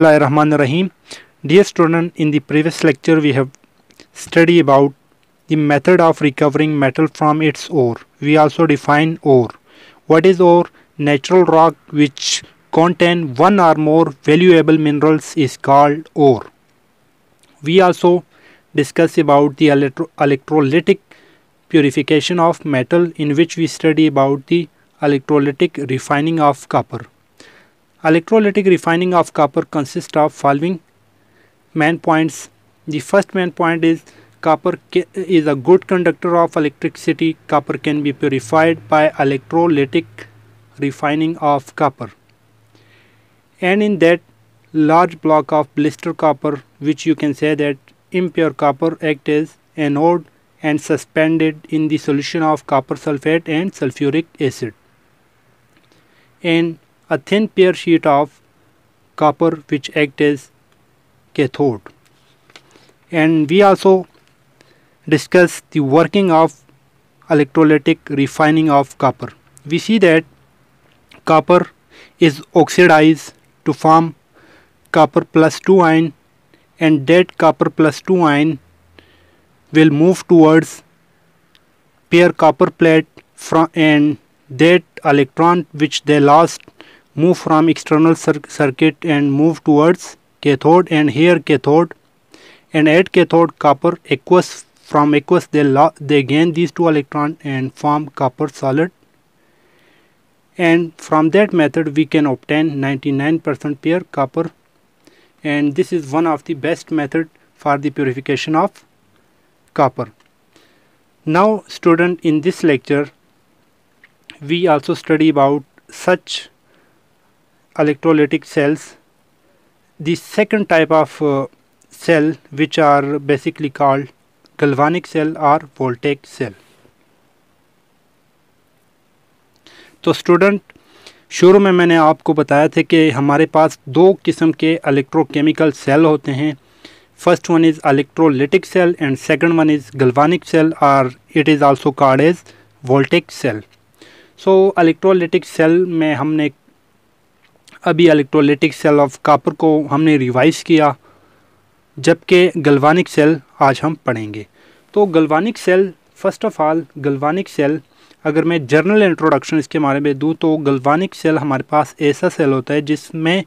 Rahman Rahim. Dear student, in the previous lecture we have studied about the method of recovering metal from its ore. We also define ore. What is ore? Natural rock which contain one or more valuable minerals is called ore. We also discuss about the electro electrolytic purification of metal in which we study about the electrolytic refining of copper. Electrolytic refining of copper consists of following main points. The first main point is copper is a good conductor of electricity. Copper can be purified by electrolytic refining of copper. And in that large block of blister copper which you can say that impure copper act as anode and suspended in the solution of copper sulfate and sulfuric acid. And a thin pair sheet of copper which act as cathode and we also discuss the working of electrolytic refining of copper we see that copper is oxidized to form copper plus 2 ion and that copper plus 2 ion will move towards pure copper plate and that electron which they lost move from external circuit and move towards cathode and here cathode and at cathode copper aqueous from aqueous they, they gain these two electron and form copper solid and from that method we can obtain 99% pure copper and this is one of the best method for the purification of copper. Now student in this lecture we also study about such electrolytic cells the second type of uh, cell which are basically called galvanic cell or voltaic cell तो student शुरू में मैंने आपको बताया था कि हमारे पास दो किस्म के इलेक्ट्रोकेमिकल सेल होते हैं first one is electrolytic cell and second one is galvanic cell और it is also called as voltaic cell so electrolytic cell में हमने अभी इलेक्ट्रोलिटिक सेल ऑफ कापर को हमने रिवाइज किया जबकि गलवानिक सेल आज हम पढ़ेंगे तो galvanic cell first of all galvanic cell अगर मैं जर्नल इंट्रोडक्शन इसके बारे में दूँ तो गलवानिक सेल हमारे पास ऐसा सेल होता है जिसमें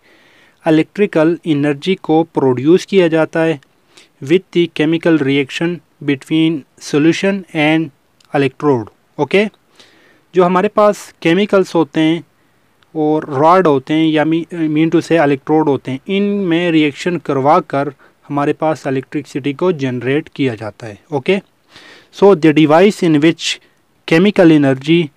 इलेक्ट्रिकल इनर्जी को प्रोड्यूस किया जाता है with the chemical reaction between solution and electrode okay जो हमारे पास केमिकल्स होते हैं और रॉड होते हैं या मीन टू से अलेक्ट्रोड होते हैं इन में रिएक्शन करवा कर हमारे पास इलेक्ट्रिकसिटी को जनरेट किया जाता है okay so the device in which chemical energy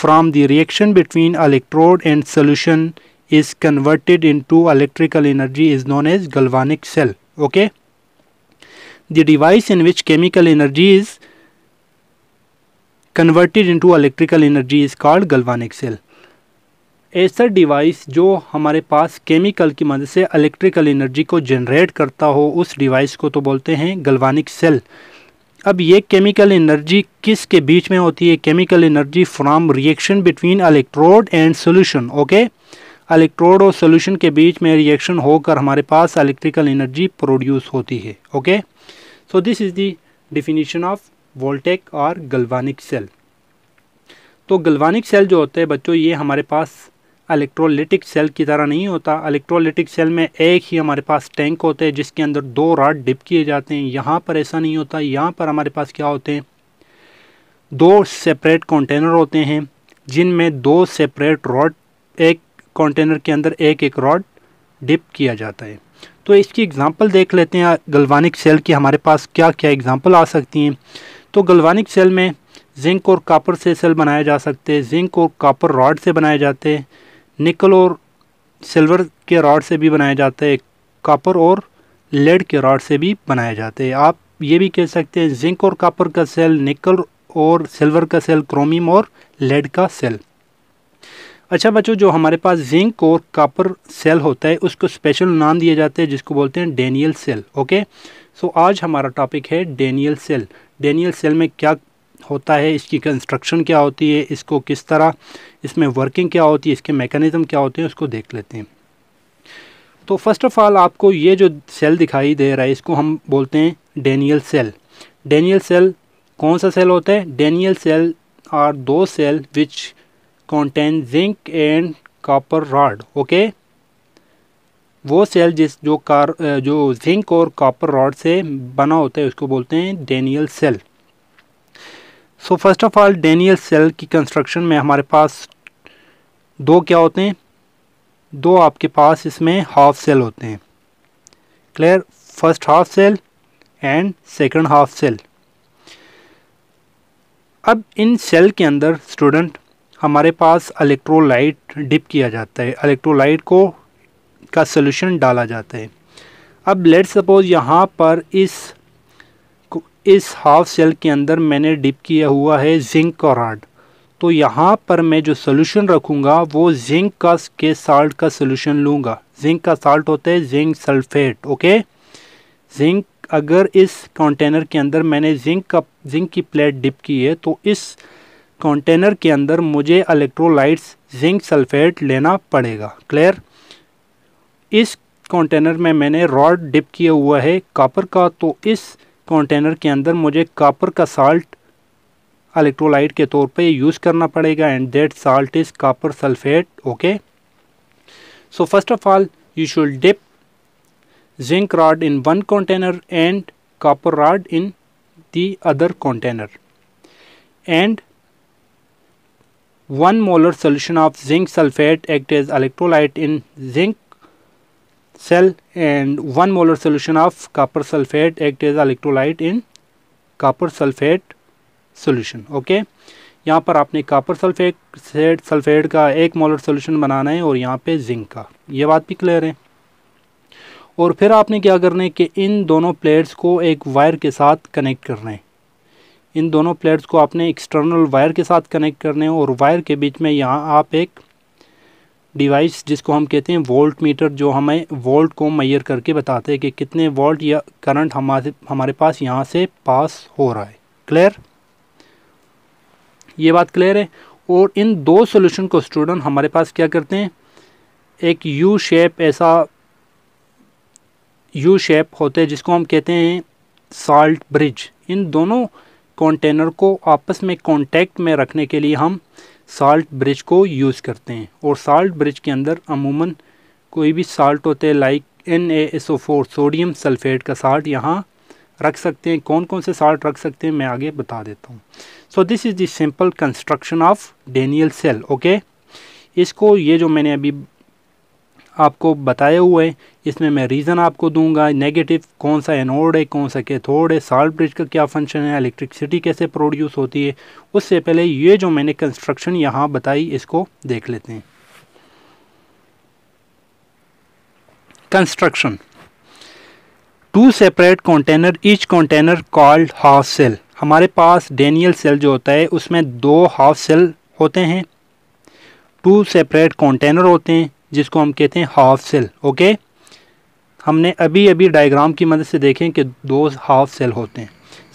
from the reaction between electrode and solution is converted into electrical energy is known as galvanic cell okay the device in which chemical energy is converted into electrical energy is called galvanic cell ऐसा device जो हमारे पास chemical की मदद से electrical energy को generate करता हो उस डिवाइस को तो बोलते हैं गलवानिक सेल अब ये केमिकल एनर्जी किस के बीच में होती है chemical energy from reaction between electrode and solution okay electrode और सोल्यूशन के बीच में रिएक्शन होकर हमारे पास इलेक्ट्रिकल एनर्जी प्रोड्यूस होती है okay so this is the definition of voltaic और गलवानिक सेल तो गलवानिक सेल जो होते हैं बच्चों ये हमारे पास इलेक्ट्रोलिटिक सेल की तरह नहीं होता इलेक्ट्रोलिटिक सेल में एक ही हमारे पास टैंक होते हैं जिसके अंदर दो रॉड डिप किए जाते हैं यहाँ पर ऐसा नहीं होता यहाँ पर हमारे पास क्या होते हैं दो सेपरेट कंटेनर होते हैं जिनमें दो सेपरेट रॉड एक कंटेनर के अंदर एक एक रॉड डिप किया जाता है तो इसकी एग्ज़ाम्पल देख लेते हैं गलवानिक सेल की हमारे पास क्या क्या एग्ज़ाम्पल आ सकती हैं तो गलवानिक सेल में जिंक और कापर से सेल बनाए जा सकते हैं जिंक और कापर रॉड से बनाए जाते हैं निकल और सिल्वर के रॉड से भी बनाए जाते हैं कापर और लेड के रॉड से भी बनाए जाते हैं आप ये भी कह सकते हैं जिंक और कापर का सेल निकल और सिल्वर का सेल क्रोमियम और लेड का सेल अच्छा बच्चों जो हमारे पास जिंक और कापर सेल होता है उसको स्पेशल नाम दिए जाते हैं जिसको बोलते हैं डेनियल सेल ओके सो आज हमारा टॉपिक है डेनियल सेल डेनियल सेल में क्या होता है इसकी कंस्ट्रक्शन क्या होती है इसको किस तरह इसमें वर्किंग क्या होती है इसके मेकनिज़म क्या होते हैं उसको देख लेते हैं तो फर्स्ट ऑफ़ ऑल आपको ये जो सेल दिखाई दे रहा है इसको हम बोलते हैं डेनियल सेल डेनियल सेल कौन सा सेल होता है डेनियल सेल आर दो cell which contain zinc and copper rod okay वो सेल जिस जो कार जो जिंक और कॉपर रॉड से बना होता है उसको बोलते हैं Daniel cell so first of all Daniel cell की कंस्ट्रक्शन में हमारे पास दो क्या होते हैं दो आपके पास इसमें हाफ सेल होते हैं clear first half cell and second half cell अब इन सेल के अंदर स्टूडेंट हमारे पास इलेक्ट्रोलाइट डिप किया जाता है इलेक्ट्रोलाइट को का सोल्यूशन डाला जाता है अब लेट सपोज यहाँ पर इस इस हाफ सेल के अंदर मैंने डिप किया हुआ है जिंक का रॉड तो यहाँ पर मैं जो सोल्यूशन रखूँगा वो जिंक का के साल्ट का सोल्यूशन लूँगा जिंक का साल्ट होता है जिंक सल्फेट ओके जिंक अगर इस कंटेनर के अंदर मैंने जिंक का जिंक की प्लेट डिप की है तो इस कंटेनर के अंदर मुझे इलेक्ट्रोलाइट्स जिंक सल्फेट लेना पड़ेगा क्लियर इस कंटेनर में मैंने रॉड डिप किया हुआ है कॉपर का तो इस कंटेनर के अंदर मुझे कापर का साल्ट इलेक्ट्रोलाइट के तौर पे यूज़ करना पड़ेगा and that salt is copper sulphate okay so first of all you should dip zinc rod in one container and copper rod in the other container and one molar solution of zinc sulphate act as electrolyte in zinc cell and one molar solution of copper sulfate act as electrolyte in copper sulfate solution okay यहाँ पर आपने copper sulphate set sulphate का एक molar solution बनाना है और यहाँ पे जिंक का ये बात भी क्लियर है और फिर आपने क्या करना है कि इन दोनों प्लेट्स को एक वायर के साथ कनेक्ट करना है इन दोनों प्लेट्स को आपने एक्सटर्नल वायर के साथ कनेक्ट करना है और वायर के बीच में यहाँ आप एक डिवाइस जिसको हम कहते हैं वोल्ट मीटर जो हमें वोल्ट को मैयर करके बताते हैं कि कितने वोल्ट या करंट हमारे हमारे पास यहाँ से पास हो रहा है क्लियर ये बात क्लियर है और इन दो सॉल्यूशन को स्टूडेंट हमारे पास क्या करते हैं एक यू शेप ऐसा यू शेप होते हैं जिसको हम कहते हैं साल्ट ब्रिज इन दोनों कंटेनर को आपस में कॉन्टेक्ट में रखने के लिए हम साल्ट ब्रिज को यूज़ करते हैं और साल्ट ब्रिज के अंदर अमूमन कोई भी साल्ट होते हैं like N A S O four sodium sulphate का साल्ट यहाँ रख सकते हैं कौन कौन से साल्ट रख सकते हैं मैं आगे बता देता हूँ so this is the simple construction of Daniel cell okay इसको ये जो मैंने अभी आपको बताए हुए हैं इसमें मैं रीज़न आपको दूंगा नेगेटिव कौन सा एनोड है कौन सा कैथोड है साल्ट ब्रिज का क्या फंक्शन है इलेक्ट्रिसिटी कैसे प्रोड्यूस होती है उससे पहले ये जो मैंने कंस्ट्रक्शन यहाँ बताई इसको देख लेते हैं construction two separate container each container called half cell हमारे पास डेनियल सेल जो होता है उसमें दो हाफ सेल होते हैं टू सेपरेट कंटेनर होते हैं जिसको हम कहते हैं हाफ सेल ओके हमने अभी अभी डायग्राम की मदद से देखें कि दो हाफ सेल होते हैं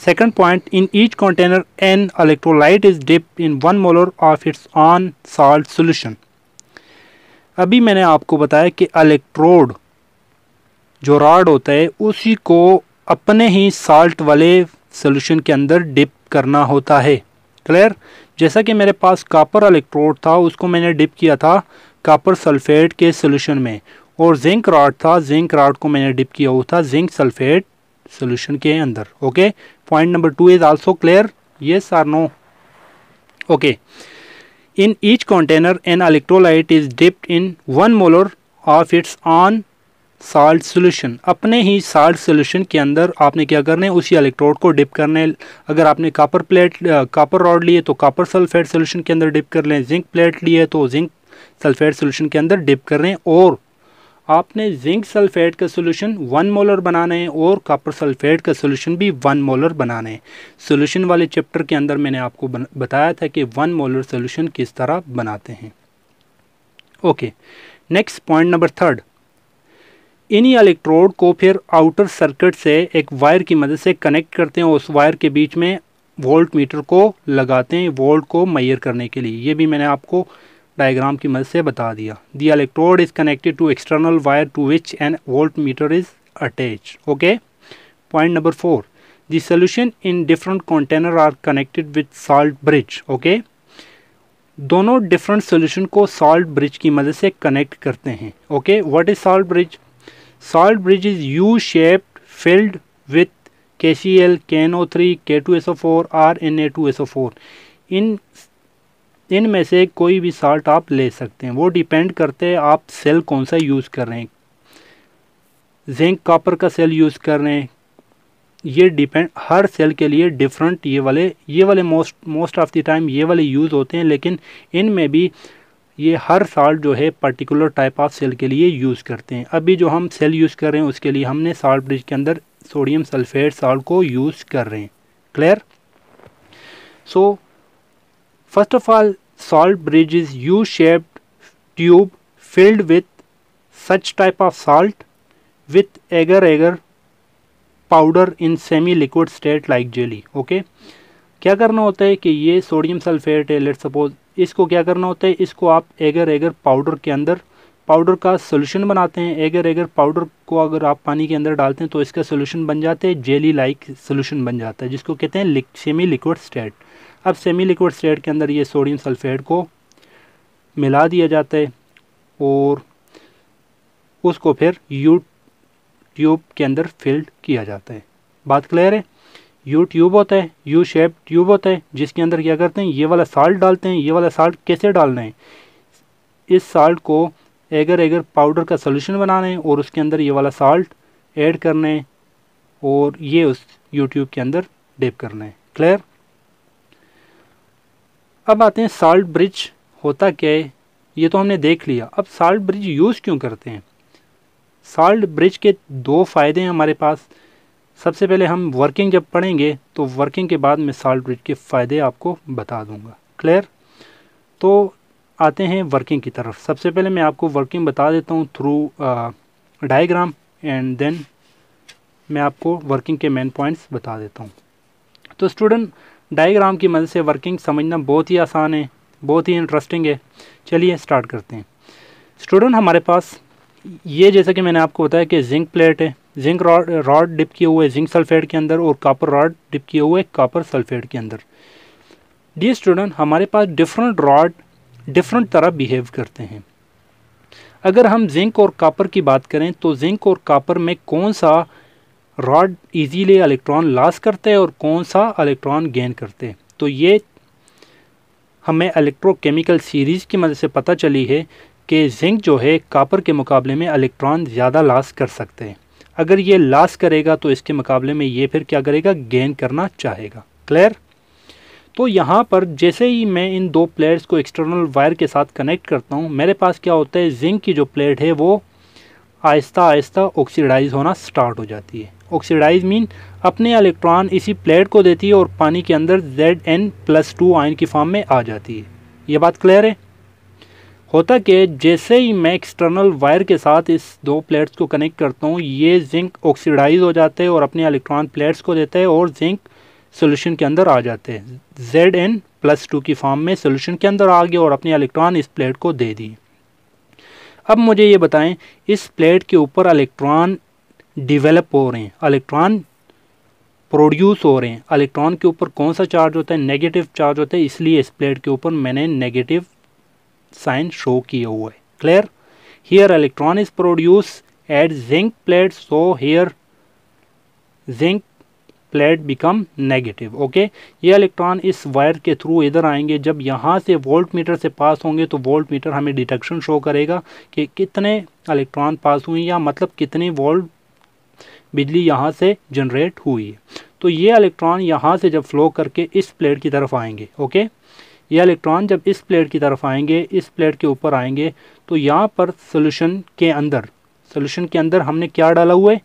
second point in each container an electrolyte is dip in one molar of its own salt solution अभी मैंने आपको बताया कि इलेक्ट्रोड जो रॉड होता है उसी को अपने ही साल्ट वाले सोल्यूशन के अंदर डिप करना होता है क्लियर जैसा कि मेरे पास कापर इलेक्ट्रोड था उसको मैंने डिप किया था कापर सल्फेट के सोल्यूशन में और जिंक रॉड था जिंक रॉड को मैंने डिप किया हुआ था जिंक सल्फेट सोल्यूशन के अंदर okay point number two is also clear yes or no okay in each container an electrolyte is dipped in one molar of its own salt solution अपने ही salt solution के अंदर आपने क्या करना है उसी इलेक्ट्रोड को डिप करने अगर आपने कापर प्लेट कापर रॉड लिए तो कापर सल्फेट सोल्यूशन के अंदर डिप कर लें जिंक प्लेट लिए तो जिंक सल्फेट सोल्यूशन के अंदर डिप कर रहे हैं और आपने जिंक सल्फेट का सोल्यूशन वन मोलर बनाना है और कॉपर सल्फेट का सोल्यूशन भी वन मोलर बनाना है सोल्यूशन वाले चैप्टर के अंदर मैंने आपको बताया था कि वन मोलर सोल्यूशन किस तरह बनाते हैं okay next point number third इन्हीं इलेक्ट्रोड को फिर आउटर सर्किट से एक वायर की मदद से कनेक्ट करते हैं उस वायर के बीच में वोल्ट मीटर को लगाते हैं वोल्ट को मैयर करने के लिए ये भी मैंने आपको डायग्राम की मदद से बता दिया the electrode is connected to external wire to which an voltmeter is attach okay point number four the solution in different container are connected with salt bridge okay दोनों डिफरेंट सोल्यूशन को salt bridge की मदद से connect करते हैं okay what is salt bridge salt bridge is U shaped filled with K C L K N O three K two S O four are N A two S O four इन इन में से कोई भी salt आप ले सकते हैं वो डिपेंड करते हैं आप सेल कौन सा यूज़ कर रहे हैं जिंक कॉपर का सेल यूज़ कर रहे हैं ये डिपेंड हर सेल के लिए डिफरेंट ये वाले ये वाले most most of the time ये वाले यूज़ होते हैं लेकिन इन में भी ये हर साल्ट जो है पर्टिकुलर टाइप ऑफ सेल के लिए यूज़ करते हैं अभी जो हम सेल यूज़ कर रहे हैं उसके लिए हमने साल्ट ब्रिज के अंदर सोडियम सल्फेट साल्ट को यूज़ कर रहे हैं clear so so, First of all, salt bridge is U-shaped tube filled with such type of salt with agar-agar powder in semi liquid state like jelly okay क्या करना होता है कि ये सोडियम सल्फेट है लेट सपोज इसको क्या करना होता है इसको आप एगर एगर पाउडर के अंदर पाउडर का सोल्यूशन बनाते हैं एगर एगर पाउडर को अगर आप पानी के अंदर डालते हैं तो इसका सोल्यूशन बन जाता है जेली लाइक सोल्यूशन बन जाता है जिसको कहते हैं सेमी लिक्विड स्टेट अब सेमी लिक्विड स्टेट के अंदर ये सोडियम सल्फेट को मिला दिया जाता है और उसको फिर यू ट्यूब के अंदर फिल्ड किया जाता है बात क्लियर है यू ट्यूब होता है यू शेप ट्यूब होता है जिसके अंदर क्या करते हैं ये वाला साल्ट डालते हैं ये वाला साल्ट कैसे डालना है इस साल्ट को एगर एगर पाउडर का सोल्यूशन बनाना है और उसके अंदर ये वाला साल्ट ऐड करना है और ये उस यूट्यूब के अंदर डिप करना है क्लियर अब आते हैं साल्ट ब्रिज होता क्या है ये तो हमने देख लिया अब साल्ट ब्रिज यूज़ क्यों करते हैं साल्ट ब्रिज के दो फ़ायदे हैं हमारे पास सबसे पहले हम वर्किंग जब पढ़ेंगे तो वर्किंग के बाद मैं साल्ट ब्रिज के फ़ायदे आपको बता दूंगा क्लियर तो आते हैं वर्किंग की तरफ सबसे पहले मैं आपको वर्किंग बता देता हूँ थ्रू डायग्राम एंड देन मैं आपको वर्किंग के मेन पॉइंट्स बता देता हूँ तो स्टूडेंट डायग्राम की मदद से वर्किंग समझना बहुत ही आसान है बहुत ही इंटरेस्टिंग है चलिए स्टार्ट करते हैं स्टूडेंट हमारे पास ये जैसा कि मैंने आपको बताया कि जिंक प्लेट है जिंक रॉड रॉड डिप किए हुए जिंक सल्फेट के अंदर और कापर रॉड डिप किए हुए कापर सल्फेट के अंदर डी स्टूडेंट हमारे पास डिफरेंट रॉड डिफरेंट तरह बिहेव करते हैं अगर हम जिंक और कापर की बात करें तो जिंक और कापर में कौन सा रॉड इजीली इलेक्ट्रॉन लॉस करते हैं और कौन सा इलेक्ट्रॉन गेन करते हैं तो ये हमें इलेक्ट्रोकेमिकल सीरीज़ की मदद से पता चली है कि जिंक जो है कापर के मुकाबले में इलेक्ट्रॉन ज़्यादा लॉस कर सकते हैं अगर ये लॉस करेगा तो इसके मुकाबले में ये फिर क्या करेगा गेन करना चाहेगा क्लियर तो यहाँ पर जैसे ही मैं इन दो प्लेट्स को एक्सटर्नल वायर के साथ कनेक्ट करता हूँ मेरे पास क्या होता है जिंक की जो प्लेट है वो आहिस्ता आहिस्ता ऑक्सीडाइज होना स्टार्ट हो जाती है ऑक्सीडाइज मीन अपने इलेक्ट्रॉन इसी प्लेट को देती है और पानी के अंदर Z N plus two ion की फॉर्म में आ जाती है ये बात क्लियर है होता कि जैसे ही मैं एक्सटर्नल वायर के साथ इस दो प्लेट्स को कनेक्ट करता हूँ ये जिंक ऑक्सीडाइज हो जाते हैं और अपने इलेक्ट्रॉन प्लेट्स को देते हैं और जिंक सोल्यूशन के अंदर आ जाते हैं जेड एन प्लस टू की फॉर्म में सोल्यूशन के अंदर आ गए और अपने इलेक्ट्रॉन इस प्लेट को दे दिए अब मुझे ये बताएं इस प्लेट के ऊपर इलेक्ट्रॉन डिवेलप हो रहे हैं इलेक्ट्रॉन प्रोड्यूस हो रहे हैं इलेक्ट्रॉन के ऊपर कौन सा चार्ज होता है नेगेटिव चार्ज होता है इसलिए इस प्लेट के ऊपर मैंने नेगेटिव साइन शो किया हुआ है clear here electron is produce at zinc plate so here zinc plate become negative okay ये इलेक्ट्रॉन इस वायर के थ्रू इधर आएंगे जब यहाँ से वोल्ट मीटर से पास होंगे तो वोल्ट मीटर हमें डिटेक्शन शो करेगा कि कितने इलेक्ट्रॉन पास हुए या मतलब कितने वोल्ट बिजली यहाँ से जनरेट हुई तो ये इलेक्ट्रॉन यहाँ से जब फ्लो करके इस प्लेट की तरफ आएंगे ओके ये इलेक्ट्रॉन जब इस प्लेट की तरफ आएंगे इस प्लेट के ऊपर आएंगे तो यहाँ पर सोल्यूशन के अंदर सोल्यूशन के अंदर हमने क्या डाला हुआ है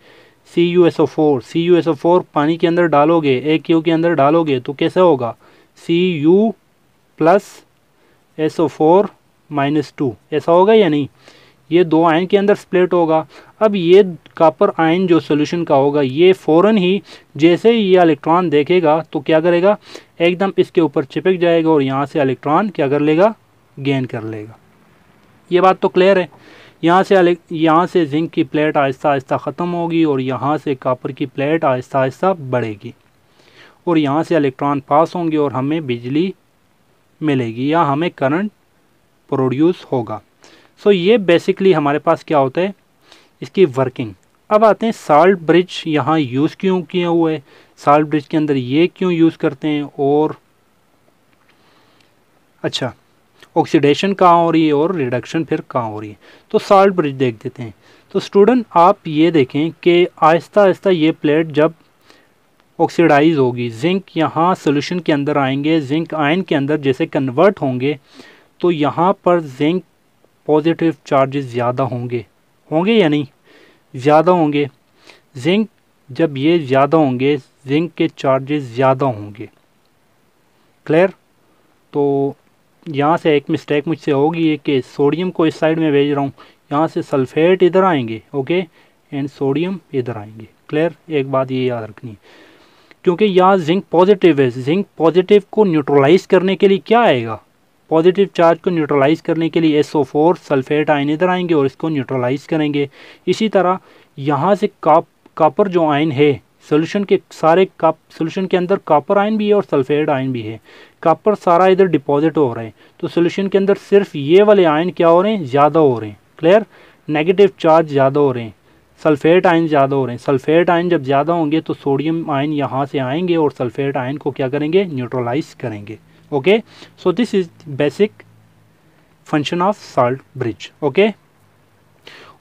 C U S O four C U S O four पानी के अंदर डालोगे ए क्यू के अंदर डालोगे तो कैसे होगा C U plus S O four minus two ऐसा होगा या नहीं ये दो आयन के अंदर स्प्लिट होगा अब ये कापर आयन जो सोल्यूशन का होगा ये फ़ौरन ही जैसे ही ये इलेक्ट्रॉन देखेगा तो क्या करेगा एकदम इसके ऊपर चिपक जाएगा और यहाँ से इलेक्ट्रॉन क्या कर लेगा गेन कर लेगा ये बात तो क्लियर है यहाँ से यहाँ से जिंक की प्लेट आहिस्ता आहिस्ता ख़त्म होगी और यहाँ से कापर की प्लेट आहिस्ता आहिस्ता बढ़ेगी और यहाँ से इलेक्ट्रॉन पास होंगे और हमें बिजली मिलेगी या हमें करंट प्रोड्यूस होगा सो so, ये बेसिकली हमारे पास क्या होता है इसकी वर्किंग अब आते हैं साल्ट ब्रिज यहाँ यूज़ क्यों किया हुआ है साल्ट ब्रिज के अंदर ये क्यों यूज़ करते हैं और अच्छा ऑक्सीडेशन कहाँ हो रही है और रिडक्शन फिर कहाँ हो रही है तो साल्ट ब्रिज देख देते हैं तो स्टूडेंट आप ये देखें कि आहिस्ता आहिस्ता ये प्लेट जब ऑक्सीडाइज होगी जिंक यहाँ सोल्यूशन के अंदर आएंगे जिंक आयन के अंदर जैसे कन्वर्ट होंगे तो यहाँ पर जिंक पॉजिटिव चार्जेस ज़्यादा होंगे होंगे या नहीं ज़्यादा होंगे जिंक जब ये ज़्यादा होंगे जिंक के चार्जेस ज़्यादा होंगे क्लियर तो यहाँ से एक मिस्टेक मुझसे होगी है कि सोडियम को इस साइड में भेज रहा हूँ यहाँ से सल्फेट इधर आएंगे ओके एंड सोडियम इधर आएंगे क्लियर एक बात ये याद रखनी है क्योंकि यहाँ जिंक पॉजिटिव है जिंक पॉजिटिव को न्यूट्रलाइज करने के लिए क्या आएगा पॉजिटिव चार्ज को न्यूट्रलाइज़ करने के लिए एस सल्फेट आयन इधर आएंगे और इसको न्यूट्रलाइज़ करेंगे इसी तरह यहाँ से काप कापर जो आयन है सोल्यूशन के सारे काप सोल्यूशन के अंदर कापर आयन भी है और सल्फेट आयन भी है कापर सारा इधर डिपॉजिट हो रहा है तो सोल्यूशन के अंदर सिर्फ ये वाले आयन क्या हो रहे हैं ज़्यादा हो रहे हैं क्लियर नेगेटिव चार्ज ज़्यादा हो रहे हैं सल्फेट आयन ज़्यादा हो रहे हैं सल्फेट आयन जब ज़्यादा होंगे तो सोडियम आयन यहाँ से आएंगे और सल्फेट आयन को क्या करेंगे न्यूट्रलाइज करेंगे okay so this is basic function of salt bridge okay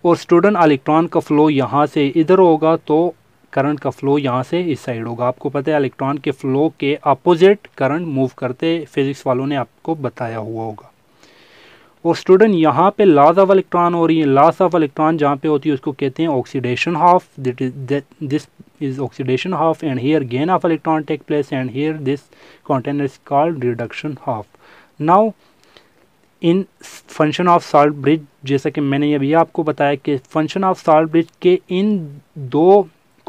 और स्टूडेंट इलेक्ट्रॉन का फ्लो यहाँ से इधर होगा तो करंट का फ्लो यहाँ से इस साइड होगा आपको पता है इलेक्ट्रॉन के फ्लो के अपोजिट करंट मूव करते फिजिक्स वालों ने आपको बताया हुआ होगा और स्टूडेंट यहाँ पे लॉस ऑफ इलेक्ट्रॉन हो रही है लॉस ऑफ इलेक्ट्रॉन जहाँ पे होती है उसको कहते हैं oxidation half this is oxidation half and here gain of electron take place and here this container is called reduction half now in function of salt bridge जैसा कि मैंने अभी आपको बताया कि फंक्शन ऑफ साल्ट ब्रिज के इन दो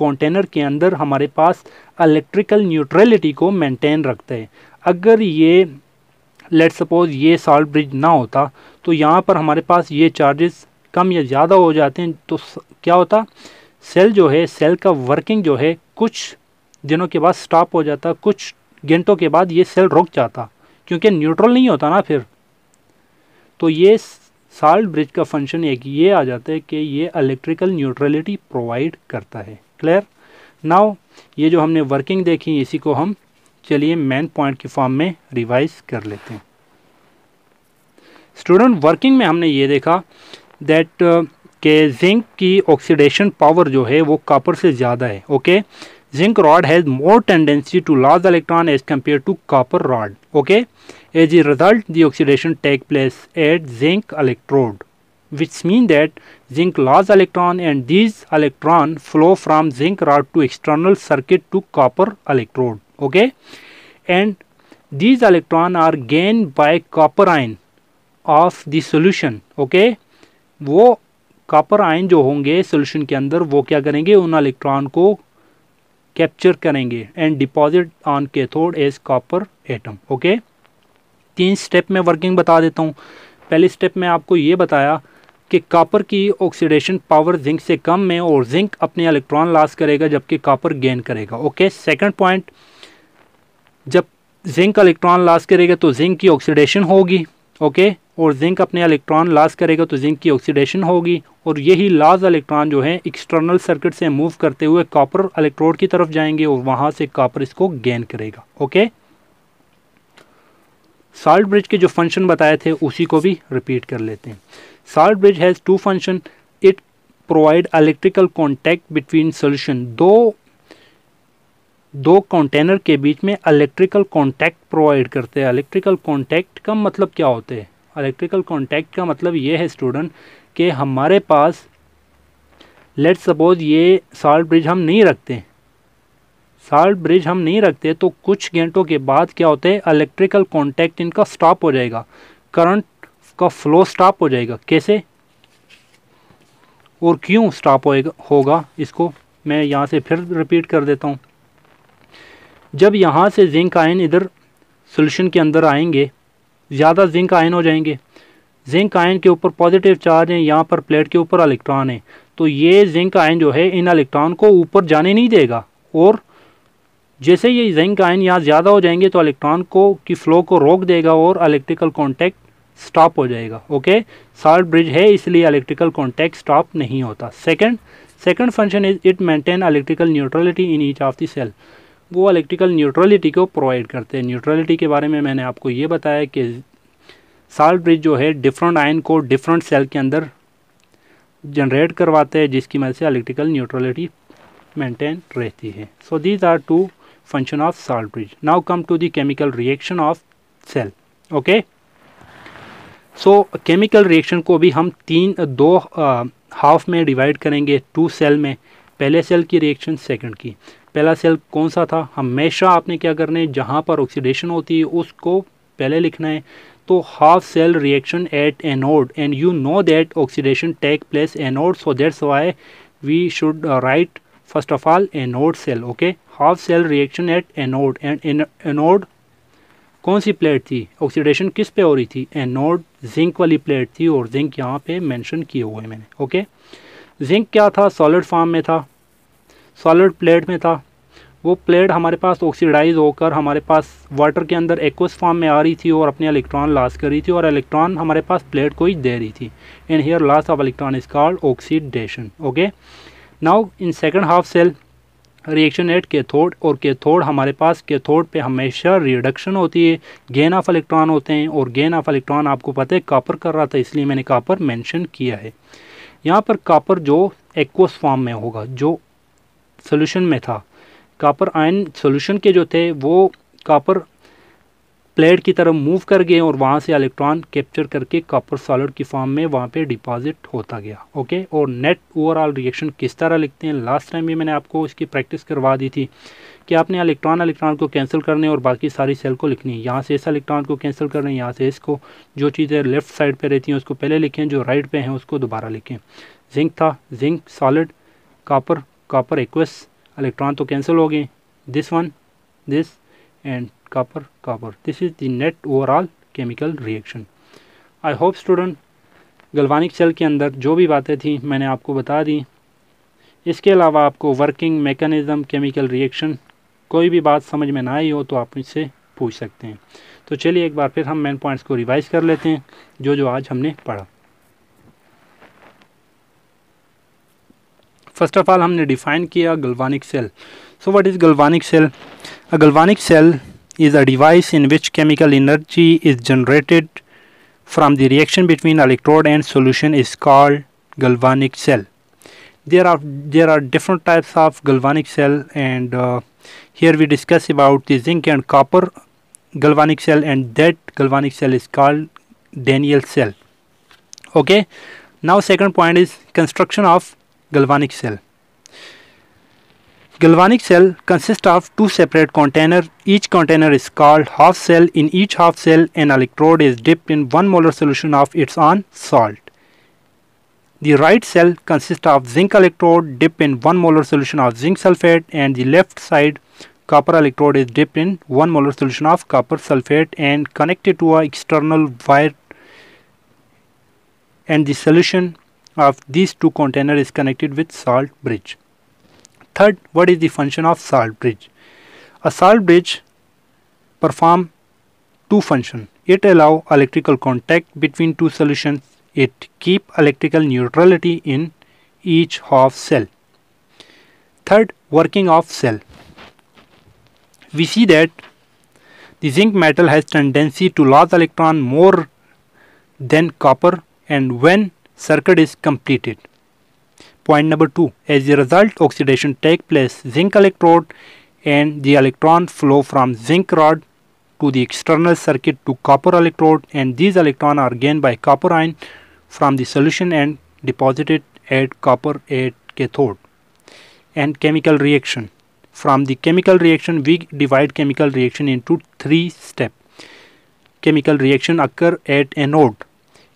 container के अंदर हमारे पास इलेक्ट्रिकल न्यूट्रलिटी को मेंटेन रखते हैं अगर ये लेट सपोज ये साल्ट ब्रिज ना होता तो यहाँ पर हमारे पास ये चार्जेस कम या ज़्यादा हो जाते हैं तो क्या होता सेल जो है सेल का वर्किंग जो है कुछ दिनों के बाद स्टॉप हो जाता कुछ घंटों के बाद ये सेल रुक जाता क्योंकि न्यूट्रल नहीं होता ना फिर तो ये साल्ट ब्रिज का फंक्शन एक ये आ जाता है कि ये इलेक्ट्रिकल न्यूट्रलिटी प्रोवाइड करता है क्लियर नाउ ये जो हमने वर्किंग देखी इसी को हम चलिए मेन पॉइंट के फॉर्म में रिवाइज कर लेते हैं स्टूडेंट वर्किंग में हमने ये देखा दैट कि जिंक की ऑक्सीडेशन पावर जो है वो कापर से ज़्यादा है okay zinc rod has more tendency to lose electron as compare to copper rod okay as a result the oxidation take place at zinc electrode which mean that zinc lose electron and these electron flow from zinc rod to external circuit to copper electrode okay and these electron are gain by copper ion of solution okay वो copper ion जो होंगे solution के अंदर वो क्या करेंगे उन electron को कैप्चर करेंगे and deposit on cathode as copper atom okay तीन स्टेप में वर्किंग बता देता हूँ पहले स्टेप में आपको ये बताया कि कॉपर की ऑक्सीडेशन पावर जिंक से कम में और जिंक अपने इलेक्ट्रॉन लॉस करेगा जबकि कॉपर गेन करेगा ओके सेकंड पॉइंट जब जिंक इलेक्ट्रॉन लॉस करेगा तो जिंक की ऑक्सीडेशन होगी ओके और जिंक अपने इलेक्ट्रॉन लॉस करेगा तो जिंक की ऑक्सीडेशन होगी और यही लाज इलेक्ट्रॉन जो है एक्सटर्नल सर्किट से मूव करते हुए कॉपर इलेक्ट्रोड की तरफ जाएंगे और वहाँ से कॉपर इसको गेन करेगा ओके साल्ट ब्रिज के जो फंक्शन बताए थे उसी को भी रिपीट कर लेते हैं salt bridge has two function it provide electrical contact between solution दो दो कंटेनर के बीच में इलेक्ट्रिकल कॉन्टैक्ट प्रोवाइड करते हैं इलेक्ट्रिकल कॉन्टैक्ट का मतलब क्या होते हैं इलेक्ट्रिकल कॉन्टैक्ट का मतलब ये है स्टूडेंट कि हमारे पास लेट सपोज ये साल्ट ब्रिज हम नहीं रखते साल्ट ब्रिज हम नहीं रखते तो कुछ घंटों के बाद क्या होते हैं इलेक्ट्रिकल कॉन्टैक्ट इनका स्टॉप हो जाएगा करंट का फ्लो स्टॉप हो जाएगा कैसे और क्यों स्टॉप होएगा होगा इसको मैं यहाँ से फिर रिपीट कर देता हूँ जब यहाँ से जिंक आयन इधर सोल्यूशन के अंदर आएंगे ज़्यादा जिंक आयन हो जाएंगे जिंक आयन के ऊपर पॉजिटिव चार्ज हैं यहाँ पर प्लेट के ऊपर इलेक्ट्रॉन है तो ये जिंक आयन जो है इन इलेक्ट्रॉन को ऊपर जाने नहीं देगा और जैसे ये जिंक आयन यहाँ ज़्यादा हो जाएंगे तो इलेक्ट्रॉन को की फ्लो को रोक देगा और इलेक्ट्रिकल कॉन्टैक्ट स्टॉप हो जाएगा ओके साल्ट ब्रिज है इसलिए इलेक्ट्रिकल कॉन्टैक्ट स्टॉप नहीं होता second second function is it maintain electrical neutrality in each of the cell वो इलेक्ट्रिकल न्यूट्रलिटी को प्रोवाइड करते हैं न्यूट्रलिटी के बारे में मैंने आपको ये बताया कि साल्ट ब्रिज जो है डिफरेंट आयन को डिफरेंट सेल के अंदर जनरेट करवाते हैं जिसकी मदद से इलेक्ट्रिकल न्यूट्रलिटी मेंटेन रहती है so these are two function of salt bridge now come to the chemical reaction of cell okay so chemical reaction को भी हम तीन दो हाफ में डिवाइड करेंगे टू सेल में पहले सेल की रिएक्शन सेकंड की पहला सेल कौन सा था हमेशा आपने क्या करना है जहाँ पर ऑक्सीडेशन होती है उसको पहले लिखना है तो half cell reaction at anode and you know that oxidation take place anode so that's why we should write first of all anode cell okay half cell reaction at anode and anode कौन सी plate थी oxidation किस पे हो रही थी anode zinc वाली plate थी और जिंक यहाँ पे मेंशन किए हुए मैंने ओके जिंक क्या था सॉलिड फॉर्म में था सॉलिड प्लेट में था वो प्लेट हमारे पास ऑक्सीडाइज होकर हमारे पास वाटर के अंदर एक्वस फॉर्म में आ रही थी और अपने इलेक्ट्रॉन लॉस कर रही थी और इलेक्ट्रॉन हमारे पास प्लेट को ही दे रही थी and here loss of electron is called oxidation okay now in second half cell reaction at cathode और केथोड हमारे पास केथोड पे हमेशा रिडक्शन होती है गेन ऑफ इलेक्ट्रॉन होते हैं और गेन ऑफ इलेक्ट्रॉन आपको पता है कापर कर रहा था इसलिए मैंने कापर मेंशन किया है यहाँ पर कापर जो एक्वस फॉर्म में होगा जो सोल्यूशन में था कापर आयन सोल्यूशन के जो थे वो कापर प्लेट की तरफ मूव कर गए और वहाँ से इलेक्ट्रॉन कैप्चर करके कापर सॉलिड की फॉर्म में वहाँ पे डिपॉजिट होता गया ओके और नेट ओवरऑल रिएक्शन किस तरह लिखते हैं लास्ट टाइम भी मैंने आपको इसकी प्रैक्टिस करवा दी थी कि आपने इलेक्ट्रॉन इलेक्ट्रॉन को कैंसिल करने और बाकी सारी सेल को लिखनी है यहाँ से इस इलेक्ट्रॉन को कैंसिल करना यहाँ से इसको जो चीज़ें लेफ्ट साइड पर रहती हैं उसको पहले लिखें जो राइट पर हैं उसको दोबारा लिखें जिंक था zinc solid copper copper aqueous electron तो कैंसिल हो गए this one this and copper copper this is the net overall chemical reaction I hope student galvanic cell के अंदर जो भी बातें थी मैंने आपको बता दी इसके अलावा आपको वर्किंग मेकनिज़म केमिकल रिएक्शन कोई भी बात समझ में ना आई हो तो आप मुझसे पूछ सकते हैं तो चलिए एक बार फिर हम मेन पॉइंट्स को रिवाइज़ कर लेते हैं जो जो आज हमने पढ़ा फर्स्ट ऑफ ऑल हमने डिफाइन किया galvanic cell so what is galvanic cell a galvanic cell is a device in which chemical energy is generated from the reaction between electrode and solution is called galvanic cell there are there are different types of galvanic cell and here we discuss about the zinc and copper galvanic cell and that galvanic cell is called Daniell cell okay now second point is construction of galvanic cell. Galvanic cell consists of two separate containers. Each container is called half cell. In each half cell, an electrode is dipped in 1 molar solution of its own salt. The right cell consists of zinc electrode dipped in 1 molar solution of zinc sulfate and the left side copper electrode is dipped in 1 molar solution of copper sulfate and connected to an external wire and the solution of these two container is connected with salt bridge. Third, what is the function of salt bridge? A salt bridge perform two function. It allow electrical contact between two solutions. It keep electrical neutrality in each half cell. Third, working of cell. We see that the zinc metal has tendency to lose electron more than copper and when circuit is completed. Point number 2. As a result, oxidation takes place zinc electrode and the electron flow from zinc rod to the external circuit to copper electrode and these electron are gained by copper ion from the solution and deposited at copper at cathode. And chemical reaction. From the chemical reaction, we divide chemical reaction into three steps. Chemical reaction occur at anode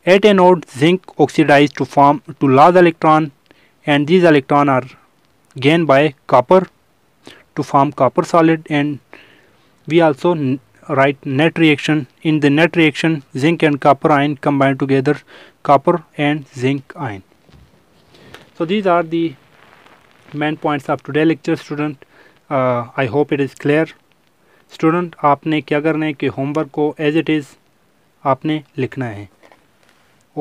at anode, zinc oxidizes to form to large electron and these electron are gained by copper to form copper solid and we also write net reaction. In the net reaction, zinc and copper ion combine together copper and zinc ion. So these are the main points of today lecture student. Uh, I hope it is clear. Student, student आपने क्या करना है कि homework को as it आपने लिखना है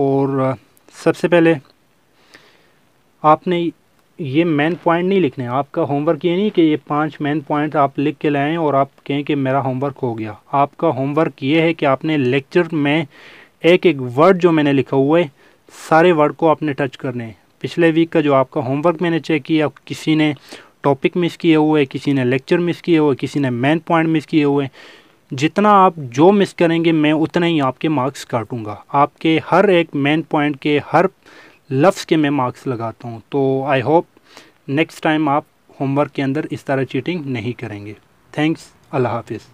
और सबसे पहले आपने ये मेन पॉइंट नहीं लिखने आपका होमवर्क ये नहीं कि ये पांच मेन पॉइंट आप लिख के लाएँ और आप कहें कि मेरा होमवर्क हो गया आपका होमवर्क ये है कि आपने लेक्चर में एक एक वर्ड जो मैंने लिखा हुआ है सारे वर्ड को आपने टच करने हैं पिछले वीक का जो आपका होमवर्क मैंने चेक किया किसी ने टॉपिक मिस किए हुए किसी ने लेक्चर मिस किए हुए किसी ने मेन पॉइंट मिस किए हुए जितना आप जो मिस करेंगे मैं उतना ही आपके मार्क्स काटूंगा आपके हर एक मेन पॉइंट के हर लफ्ज़ के मैं मार्क्स लगाता हूँ तो आई होप नेक्स्ट टाइम आप होमवर्क के अंदर इस तरह चीटिंग नहीं करेंगे थैंक्स अल्लाह हाफिज़